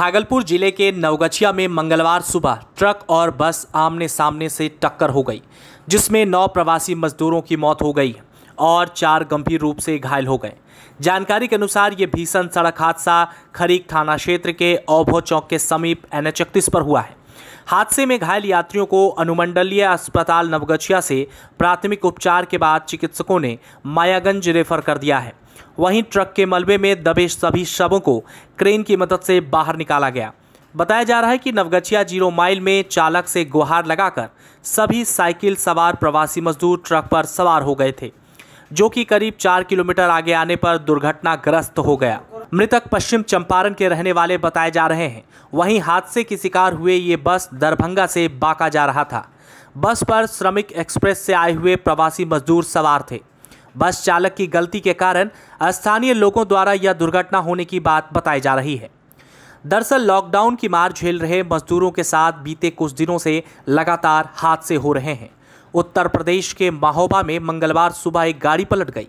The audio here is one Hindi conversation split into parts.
भागलपुर जिले के नवगछिया में मंगलवार सुबह ट्रक और बस आमने सामने से टक्कर हो गई जिसमें नौ प्रवासी मजदूरों की मौत हो गई और चार गंभीर रूप से घायल हो गए जानकारी के अनुसार ये भीषण सड़क हादसा खरीक थाना क्षेत्र के औभो चौक के समीप एन एच पर हुआ है हादसे में घायल यात्रियों को अनुमंडलीय अस्पताल नवगछिया से प्राथमिक उपचार के बाद चिकित्सकों ने मायागंज रेफर कर दिया है वहीं ट्रक के मलबे में दबे सभी शवों को क्रेन की मदद से बाहर निकाला गया बताया जा रहा है कि नवगछिया जीरो माइल में चालक से गुहार लगाकर सभी साइकिल सवार प्रवासी मजदूर ट्रक पर सवार हो गए थे जो कि करीब चार किलोमीटर आगे आने पर दुर्घटनाग्रस्त हो गया मृतक पश्चिम चंपारण के रहने वाले बताए जा रहे हैं वहीं हादसे की शिकार हुए ये बस दरभंगा से बांका जा रहा था बस पर श्रमिक एक्सप्रेस से आए हुए प्रवासी मजदूर सवार थे बस चालक की गलती के कारण स्थानीय लोगों द्वारा यह दुर्घटना होने की बात बताई जा रही है दरअसल लॉकडाउन की मार झेल रहे मजदूरों के साथ बीते कुछ दिनों से लगातार हादसे हो रहे हैं उत्तर प्रदेश के माहोबा में मंगलवार सुबह एक गाड़ी पलट गई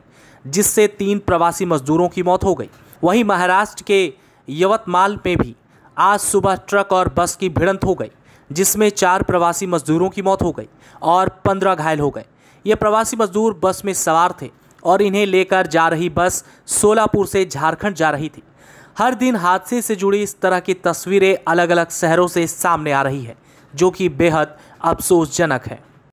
जिससे तीन प्रवासी मजदूरों की मौत हो गई वहीं महाराष्ट्र के यवतमाल में भी आज सुबह ट्रक और बस की भिड़ंत हो गई जिसमें चार प्रवासी मजदूरों की मौत हो गई और पंद्रह घायल हो गए ये प्रवासी मजदूर बस में सवार थे और इन्हें लेकर जा रही बस सोलापुर से झारखंड जा रही थी हर दिन हादसे से जुड़ी इस तरह की तस्वीरें अलग अलग शहरों से सामने आ रही है जो कि बेहद अफसोसजनक है